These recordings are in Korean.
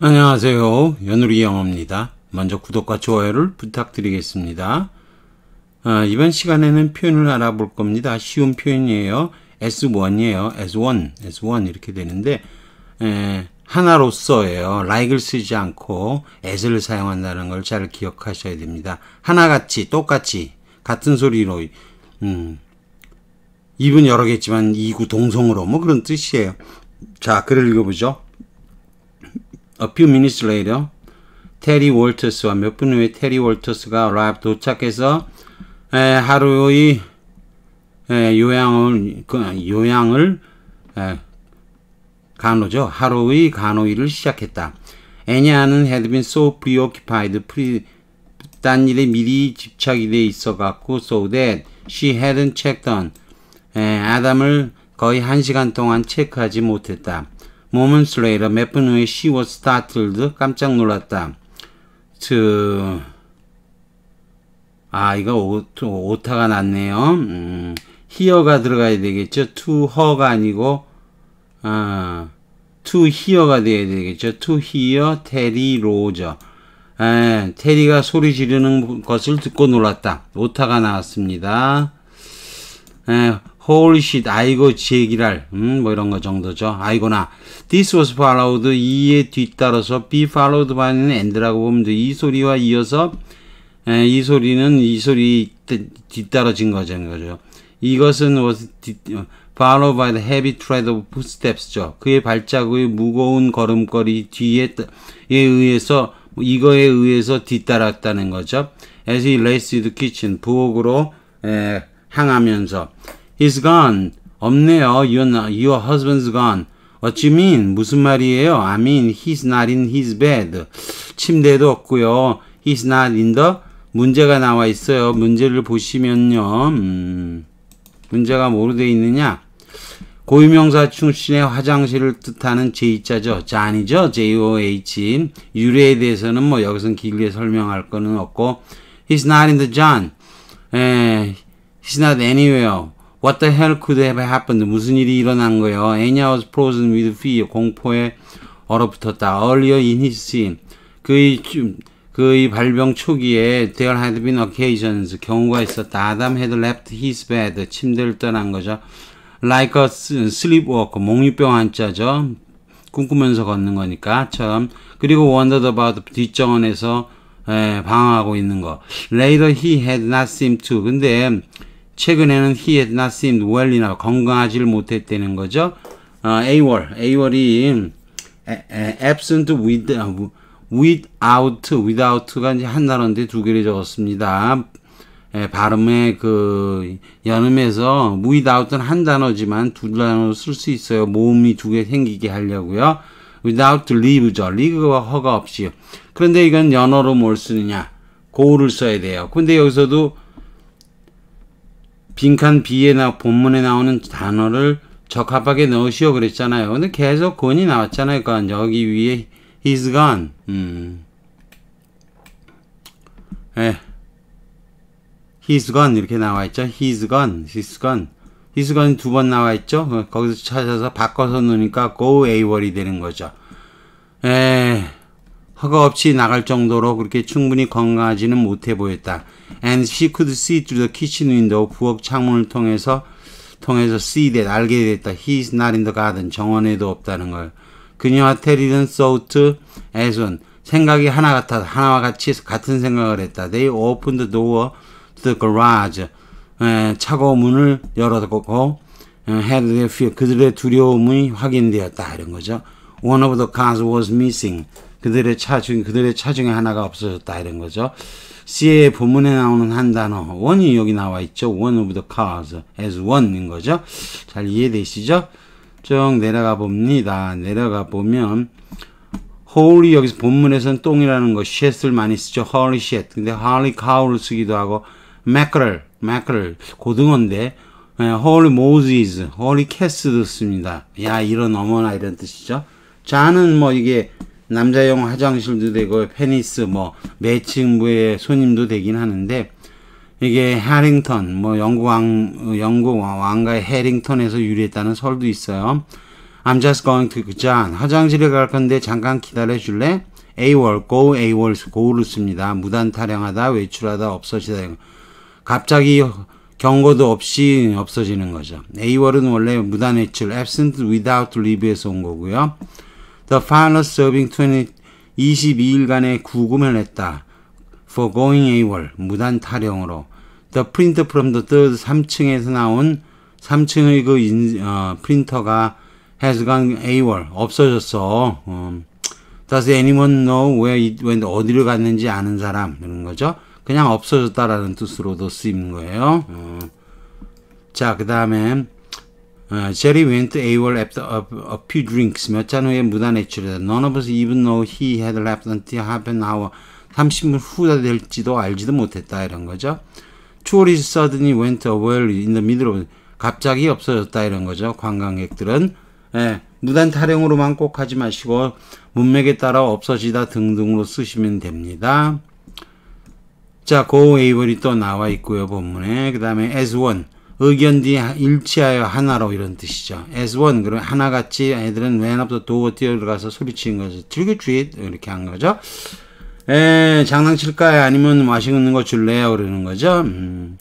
안녕하세요. 연우리 영어입니다. 먼저 구독과 좋아요를 부탁드리겠습니다. 아, 이번 시간에는 표현을 알아볼 겁니다. 쉬운 표현이에요. S1이에요. S1, S1 이렇게 되는데 에, 하나로서예요. like을 쓰지 않고 as를 사용한다는 걸 잘 기억하셔야 됩니다. 하나같이, 똑같이, 같은 소리로 음, 입은 여러 개지만 이구 동성으로 뭐 그런 뜻이에요. 자, 글을 읽어보죠. A few minutes later, 테리 월터스와 몇 분 후에 테리 월터스가 랍 도착해서 에, 하루의 에, 요양을 그, 아, 요양을 에, 간호죠. 하루의 간호일을 시작했다. 애니아는 had been so preoccupied, 딴 일에 미리 집착이 돼 있어갖고 so that she hadn't checked on 에, 아담을 거의 한 시간 동안 체크하지 못했다. moments later, 몇 분 후에 she was startled, 깜짝 놀랐다. to, 아, 이거 오, 오타가 났네요. 음, here가 들어가야 되겠죠. to her가 아니고, 아, to here가 돼야 되겠죠. to hear 테리 로저. 에, 테리가 소리 지르는 것을 듣고 놀랐다. 오타가 나왔습니다. 에, 예, 홀쉿 아이고 제기랄 음, 뭐 이런 거 정도죠 아이고나 this was followed 이에 뒤따라서 be followed by는 and라고 보면 돼. 이 소리와 이어서 에, 이 소리는 이 소리 뒤따라진 거죠 이것은 was 어, followed by the heavy tread of footsteps죠 그의 발자국의 무거운 걸음걸이 뒤에 에 의해서 이거에 의해서 뒤따랐다는 거죠 as he left the kitchen 부엌으로 에, 향하면서 He's gone. 없네요. Your, your husband's gone. What you mean? 무슨 말이에요? I mean, he's not in his bed. 침대도 없고요. He's not in the 문제가 나와 있어요. 문제를 보시면요. 음, 문제가 뭐로 되어 있느냐? 고유명사 충신의 화장실을 뜻하는 제2자죠. 잔이죠. J-O-H. 유래에 대해서는 뭐 여기선 길게 설명할 거는 없고 He's not in the John. 에, he's not anywhere. What the hell could have happened? 무슨 일이 일어난 거예요? Anya was frozen with fear. 공포에 얼어붙었다. Earlier in his sin. 그의, 그의 발병 초기에 there had been occasions. 경우가 있었다. Adam had left his bed. 침대를 떠난 거죠. Like a sleepwalker. 몽유병 한자죠. 꿈꾸면서 걷는 거니까.처럼. 그리고 wondered about. 뒷정원에서 에, 방황하고 있는 거. Later he had not seemed to. 근데 최근에는 he had not seemed well enough. 건강하지를 못했다는 거죠. 어, AWOL. AWOL이 absent with, 어, without, without가 이제 한 단어인데 두 개를 적었습니다. 예, 발음의 그 연음에서 without은 한 단어지만 두 단어 쓸수 있어요. 모음이 두 개 생기게 하려고요. without leave죠. leave와 허가 없이요. 그런데 이건 연어로 뭘 쓰느냐? 고를 써야 돼요. 근데 여기서도 빈칸 B에 나 본문에 나오는 단어를 적합하게 넣으시오 그랬잖아요. 근데 계속 건이 나왔잖아요. 그러니까 여기 위에 he's gone. 음. 예. he's gone 이렇게 나와 있죠. he's gone. he's gone. he's gone 두 번 나와 있죠. 거기서 찾아서 바꿔서 넣으니까 go away이 되는 거죠. 예. 허가 없이 나갈 정도로 그렇게 충분히 건강하지는 못해 보였다. And she could see through the kitchen window. 부엌 창문을 통해서 통해서 see that 알게 됐다. He is not in the garden. 정원에도 없다는 걸. 그녀와 테리는 thought as one. 생각이 하나 같아 하나와 같이 같은 생각을 했다. They opened the door to the garage. 에, 차고 문을 열었고 had their fear. 그들의 두려움이 확인되었다 이런 거죠. One of the cars was missing. 그들의 차 중, 그들의 차 중에 하나가 없어졌다. 이런 거죠. C의 본문에 나오는 한 단어, o 이 여기 나와 있죠. one of the cars as one인 거죠. 잘 이해되시죠? 쭉 내려가 봅니다. 내려가 보면, h o l e 여기서 본문에서는 똥이라는 거, shit을 많이 쓰죠. holy shit. 근데 holy cow를 쓰기도 하고, mackerel, mackerel, 고등어인데, 네, holy moses, holy cats도 씁니다. 야, 이런 어머나 이런 뜻이죠. 자는 뭐 이게 남자용 화장실도 되고 페니스 뭐 매칭부의 손님도 되긴 하는데 이게 해링턴 뭐 영국 왕 영국 왕가의 해링턴에서 유래했다는 설도 있어요. I'm just going to j o 화장실에 갈 건데 잠깐 기다려 줄래? AWOL, go AWOL, go를 씁니다. 무단 타령하다, 외출하다, 없어지다. 갑자기 경고도 없이 없어지는 거죠. AWOL은 원래 무단 외출, absent without leave에서 온 거고요. The final serving 20, 22일간의 구금을 냈다. For going AWOL, 무단 타령으로. The print from the third 3층에서 나온 3층의 그 인, 어, 프린터가 has gone AWOL, 없어졌어. 음. Does anyone know where it went, 어디로 갔는지 아는 사람? 이런 거죠. 그냥 없어졌다라는 뜻으로도 쓰이는 거예요. 어. 자, 그 다음에 Jerry went AWOL after a, a few drinks. 몇 잔 후에 무단 해출했다. None of us even know he had left until half an hour. 30분 후가 될지도 알지도 못했다. 이런 거죠. Truly suddenly went AWOL in the middle of... 갑자기 없어졌다. 이런 거죠. 관광객들은. 예, 무단 타령으로만 꼭 하지 마시고 문맥에 따라 없어지다 등등으로 쓰시면 됩니다. 자, go AWOL이 또 나와 있고요. 본문에. 그 다음에 as one. 의견 뒤에 일치하여 하나로 이런 뜻이죠. as one 그럼 하나같이 애들은 맨 앞서 도어 뛰어들어가서 소리치는 거죠. 즐겨주의 이렇게 한 거죠. 에 장난칠까요? 아니면 맛있는 거 줄래요? 그러는 거죠. 음.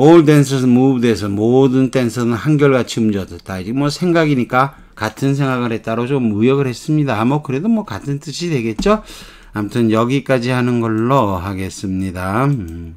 All dancers moved에서 모든 댄서는 한결같이 움직였다. 이게 뭐 생각이니까 같은 생각을 했다로 좀 의역을 했습니다. 뭐 그래도 뭐 같은 뜻이 되겠죠. 아무튼 여기까지 하는 걸로 하겠습니다. 음.